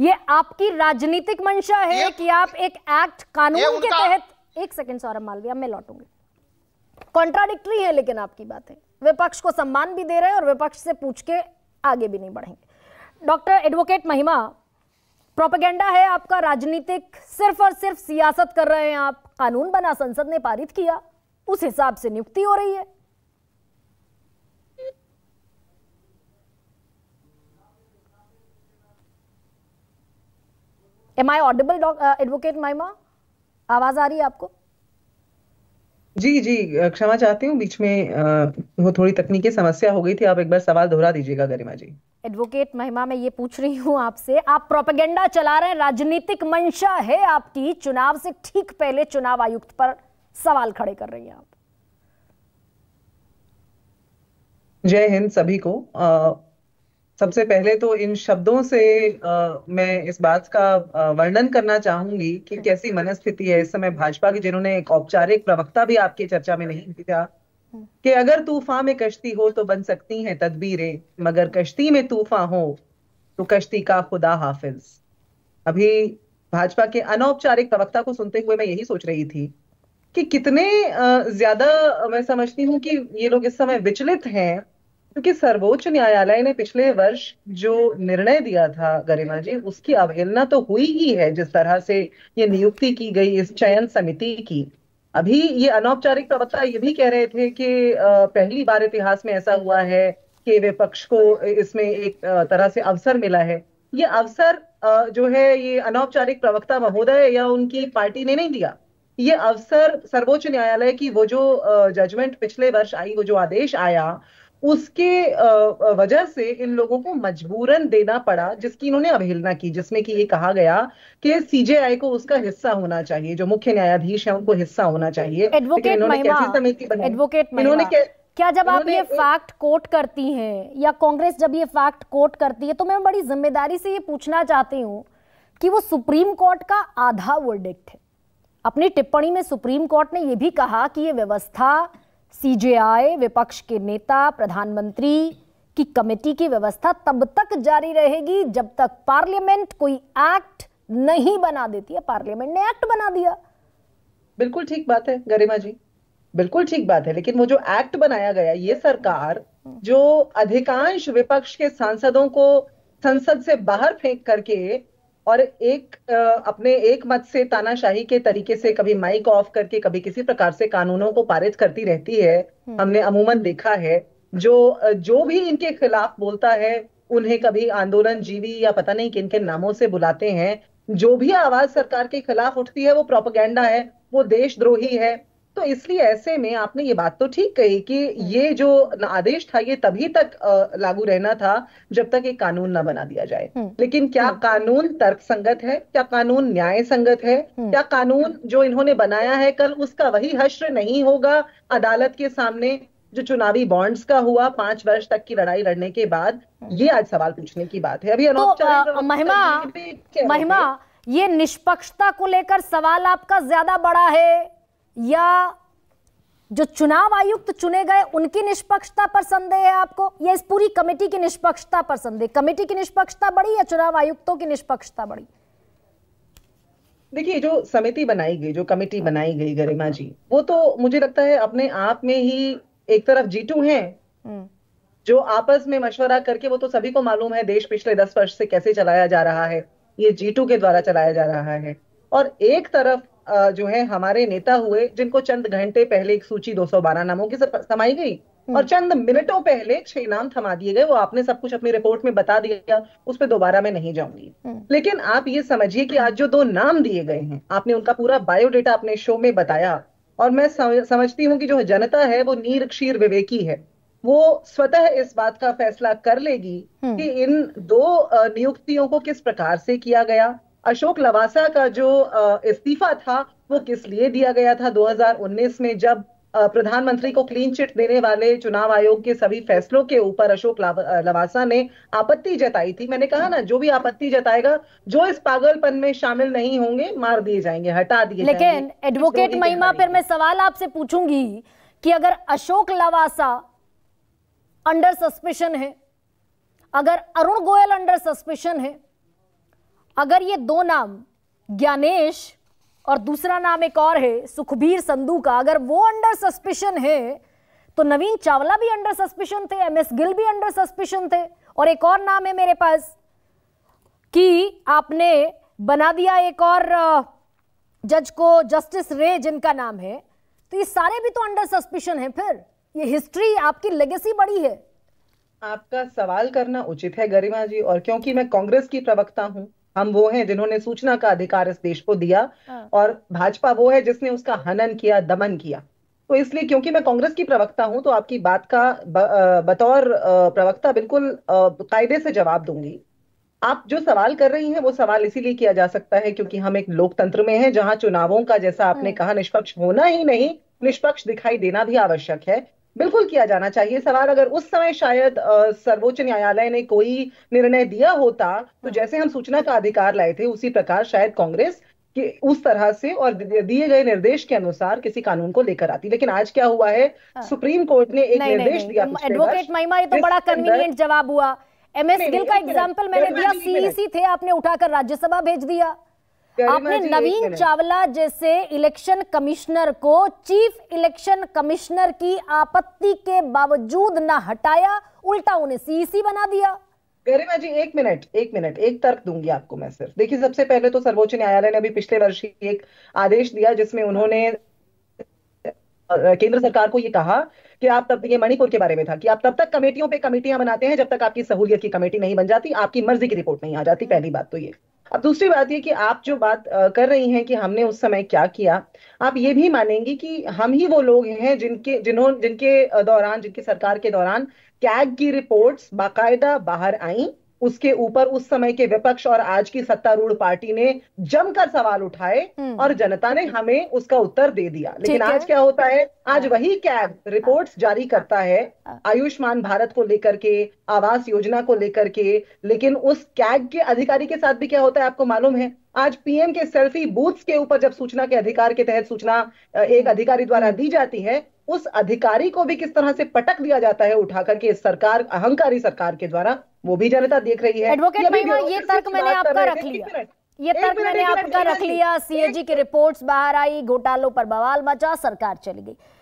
ये आपकी राजनीतिक मंशा है कि आप एक एक्ट कानून के तहत एक सेकंड सौरभ मालवीय मैं लौटूंगी कॉन्ट्राडिक्टरी है लेकिन आपकी बात है विपक्ष को सम्मान भी दे रहे हैं और विपक्ष से पूछ के आगे भी नहीं बढ़ेंगे डॉक्टर एडवोकेट महिमा प्रोपेगेंडा है आपका राजनीतिक सिर्फ और सिर्फ सियासत कर रहे हैं आप कानून बना संसद ने पारित किया उस हिसाब से नियुक्ति हो रही है एम आई ऑडिबल एडवोकेट माइमा आवाज आ रही है आपको जी जी क्षमा चाहती हूँ बीच में आ, वो थोड़ी तकनीकी समस्या हो गई थी आप एक बार सवाल दोहरा दीजिएगा गरिमा जी एडवोकेट महिमा मैं ये पूछ रही हूँ आपसे आप प्रोपेगेंडा चला रहे हैं राजनीतिक मंशा है आपकी चुनाव से ठीक पहले चुनाव आयुक्त पर सवाल खड़े कर रही हैं आप जय हिंद सभी को आ, सबसे पहले तो इन शब्दों से आ, मैं इस बात का वर्णन करना चाहूंगी कि हम्म। कैसी मनस्थिति है इस समय भाजपा की जिन्होंने एक औपचारिक प्रवक्ता भी आपकी चर्चा में नहीं किया हम्म। कि अगर तूफान में कश्ती हो तो बन सकती हैं तदबीरें मगर कश्ती में तूफान हो तो कश्ती का खुदा हाफिज अभी भाजपा के अनौपचारिक प्रवक्ता को सुनते हुए मैं यही सोच रही थी कि कितने ज्यादा मैं समझती हूँ कि ये लोग इस समय विचलित हैं क्योंकि सर्वोच्च न्यायालय ने पिछले वर्ष जो निर्णय दिया था गरिमा जी उसकी अवहेलना तो हुई ही है जिस तरह से ये नियुक्ति की गई इस चयन समिति की अभी ये अनौपचारिक प्रवक्ता ये भी कह रहे थे कि पहली बार इतिहास में ऐसा हुआ है कि विपक्ष को इसमें एक तरह से अवसर मिला है ये अवसर जो है ये अनौपचारिक प्रवक्ता महोदय या उनकी पार्टी ने नहीं दिया ये अवसर सर्वोच्च न्यायालय की वो जो जजमेंट पिछले वर्ष आई वो जो आदेश आया उसके वजह से इन लोगों को मजबूरन देना पड़ा जिसकी इन्होंने अवहेलना की जिसमें कि ये कहा गया कि सीजेआई को उसका हिस्सा होना चाहिए जो मुख्य न्यायाधीश है उनको हिस्सा होना चाहिए एडवोकेट एडवोकेट इन्होंने क्या जब आप ये फैक्ट कोट करती हैं या कांग्रेस जब ये फैक्ट कोट करती है तो मैं बड़ी जिम्मेदारी से ये पूछना चाहती हूँ कि वो सुप्रीम कोर्ट का आधा वर्डिक्ट है अपनी टिप्पणी में सुप्रीम कोर्ट ने यह भी कहा कि ये व्यवस्था सीजेआई विपक्ष के नेता प्रधानमंत्री की कमेटी की व्यवस्था तब तक जारी रहेगी जब तक पार्लियामेंट कोई एक्ट नहीं बना देती है पार्लियामेंट ने एक्ट बना दिया बिल्कुल ठीक बात है गरिमा जी बिल्कुल ठीक बात है लेकिन वो जो एक्ट बनाया गया ये सरकार जो अधिकांश विपक्ष के सांसदों को संसद से बाहर फेंक करके और एक अपने एक मत से तानाशाही के तरीके से कभी माइक ऑफ करके कभी किसी प्रकार से कानूनों को पारित करती रहती है हम्म। हमने अमूमन देखा है जो जो भी इनके खिलाफ बोलता है उन्हें कभी आंदोलन जीवी या पता नहीं किन किन नामों से बुलाते हैं जो भी आवाज सरकार के खिलाफ उठती है वो प्रोपोगेंडा है वो देशद्रोही है तो इसलिए ऐसे में आपने ये बात तो ठीक कही कि हम्म। ये जो आदेश था ये तभी तक लागू रहना था जब तक एक कानून ना बना दिया जाए हम्म। लेकिन क्या हम्म। कानून तर्क संगत है क्या कानून न्याय संगत है क्या कानून जो इन्होंने बनाया है कल उसका वही हश्र नहीं होगा अदालत के सामने जो चुनावी बॉन्ड्स का हुआ पांच वर्ष तक की लड़ाई लड़ने के बाद ये आज सवाल पूछने की बात है अभी तो, अनौपचारिक महिमा महिमा ये निष्पक्षता को लेकर सवाल आपका ज्यादा बड़ा है या जो चुनाव आयुक्त चुने गए उनकी निष्पक्षता पर संदेह है आपको या इस पूरी कमेटी की निष्पक्षता पर संदेह कमेटी की निष्पक्षता बड़ी या चुनाव आयुक्तों की निष्पक्षता बड़ी देखिए जो समिति बनाई गई जो कमेटी बनाई गई गरिमा जी वो तो मुझे लगता है अपने आप में ही एक तरफ जीतू है हम्म। जो आपस में मशवरा करके वो तो सभी को मालूम है देश पिछले दस वर्ष से कैसे चलाया जा रहा है ये जीटू के द्वारा चलाया जा रहा है और एक तरफ जो है हमारे नेता हुए जिनको चंद घंटे पहले एक सूची 212 नामों की समाई गई हम्म। और चंद मिनटों पहले छह नाम थमा दिए गए वो आपने सब कुछ अपनी रिपोर्ट में बता दिया उस पर दोबारा मैं नहीं जाऊंगी हम्म। लेकिन आप ये समझिए कि आज जो दो नाम दिए गए हैं आपने उनका पूरा बायोडेटा अपने शो में बताया और मैं समझती हूँ कि जो जनता है वो नीर क्षीर विवेकी है वो स्वतः इस बात का फैसला कर लेगी हम्म। कि इन दो नियुक्तियों को किस प्रकार से किया गया अशोक लवासा का जो इस्तीफा था वो किस लिए दिया गया था 2019 में जब प्रधानमंत्री को क्लीन चिट देने वाले चुनाव आयोग के सभी फैसलों के ऊपर अशोक लवासा ने आपत्ति जताई थी मैंने कहा ना जो भी आपत्ति जताएगा जो इस पागलपन में शामिल नहीं होंगे मार दिए जाएंगे हटा दिए लेकिन एडवोकेट महिमा पर मैं सवाल आपसे पूछूंगी कि अगर अशोक लवासा अंडर सस्पेशन है अगर अरुण गोयल अंडर सस्पेशन है अगर ये दो नाम ज्ञानेश और दूसरा नाम एक और है सुखबीर संधू का अगर वो अंडर सस्पेशन है तो नवीन चावला भी अंडर सस्पेशन थे एम एस गिल भी अंडर सस्पेशन थे और एक और नाम है मेरे पास कि आपने बना दिया एक और जज को जस्टिस रे जिनका नाम है तो ये सारे भी तो अंडर सस्पेशन है फिर ये हिस्ट्री आपकी लेगेसी बड़ी है आपका सवाल करना उचित है गरिमा जी और क्योंकि मैं कांग्रेस की प्रवक्ता हूं हम वो हैं जिन्होंने सूचना का अधिकार इस देश को दिया हाँ। और भाजपा वो है जिसने उसका हनन किया दमन किया तो इसलिए क्योंकि मैं कांग्रेस की प्रवक्ता हूं तो आपकी बात का बतौर प्रवक्ता बिल्कुल कायदे से जवाब दूंगी आप जो सवाल कर रही हैं वो सवाल इसीलिए किया जा सकता है क्योंकि हम एक लोकतंत्र में हैं जहां चुनावों का जैसा आपने हाँ। कहा निष्पक्ष होना ही नहीं निष्पक्ष दिखाई देना भी आवश्यक है बिल्कुल किया जाना चाहिए सवाल अगर उस समय शायद सर्वोच्च न्यायालय ने कोई निर्णय दिया होता तो हाँ। जैसे हम सूचना का अधिकार लाए थे उसी प्रकार शायद कांग्रेस कि उस तरह से और दिए गए निर्देश के अनुसार किसी कानून को लेकर आती लेकिन आज क्या हुआ है हाँ। सुप्रीम कोर्ट ने एक नहीं, निर्देश नहीं, दिया एडवोकेट महिमा ये तो बड़ा कन्वीनियंट जवाब हुआ एमएस गिल का एग्जाम्पल मैंने दिया सीईसी e थे आपने उठाकर राज्यसभा भेज दिया आपने नवीन चावला जैसे इलेक्शन कमिश्नर को चीफ इलेक्शन कमिश्नर की आपत्ति के बावजूद न हटाया उल्टा उन्हें सीसी बना दिया गरिमा जी एक मिनट एक मिनट एक तर्क दूंगी आपको मैं सिर्फ देखिए सबसे पहले तो सर्वोच्च न्यायालय ने अभी पिछले वर्ष ही एक आदेश दिया जिसमें उन्होंने केंद्र सरकार को यह कहा कि आप तब ये मणिपुर के बारे में था कि आप तब तक कमेटियों पे कमेटियां बनाते हैं जब तक आपकी सहूलियत की कमेटी नहीं बन जाती आपकी मर्जी की रिपोर्ट नहीं आ जाती पहली बात तो ये अब दूसरी बात ये कि आप जो बात कर रही हैं कि हमने उस समय क्या किया आप ये भी मानेंगी कि हम ही वो लोग हैं जिनके जिन्हों जिनके दौरान जिनकी सरकार के दौरान कैग की रिपोर्ट्स बाकायदा बाहर आई उसके ऊपर उस समय के विपक्ष और आज की सत्तारूढ़ पार्टी ने जमकर सवाल उठाए हम्म। और जनता ने हमें उसका उत्तर दे दिया लेकिन आज क्या होता है आज हाँ। वही कैब रिपोर्ट्स जारी करता है हाँ। आयुष्मान भारत को लेकर के आवास योजना को लेकर के लेकिन उस कैग के अधिकारी के साथ भी क्या होता है आपको मालूम है आज पीएम के सेल्फी बूथ्स के ऊपर जब सूचना के अधिकार के तहत सूचना एक अधिकारी द्वारा दी जाती है उस अधिकारी को भी किस तरह से पटक दिया जाता है उठा करके सरकार अहंकारी सरकार के द्वारा वो भी जनता देख रही है एडवोकेट महिमा ये तर्क मैंने आपका रख लिया ये तर्क मैंने आपका रख लिया सीएजी की रिपोर्ट्स बाहर आई घोटालों पर बवाल मचा सरकार चली गई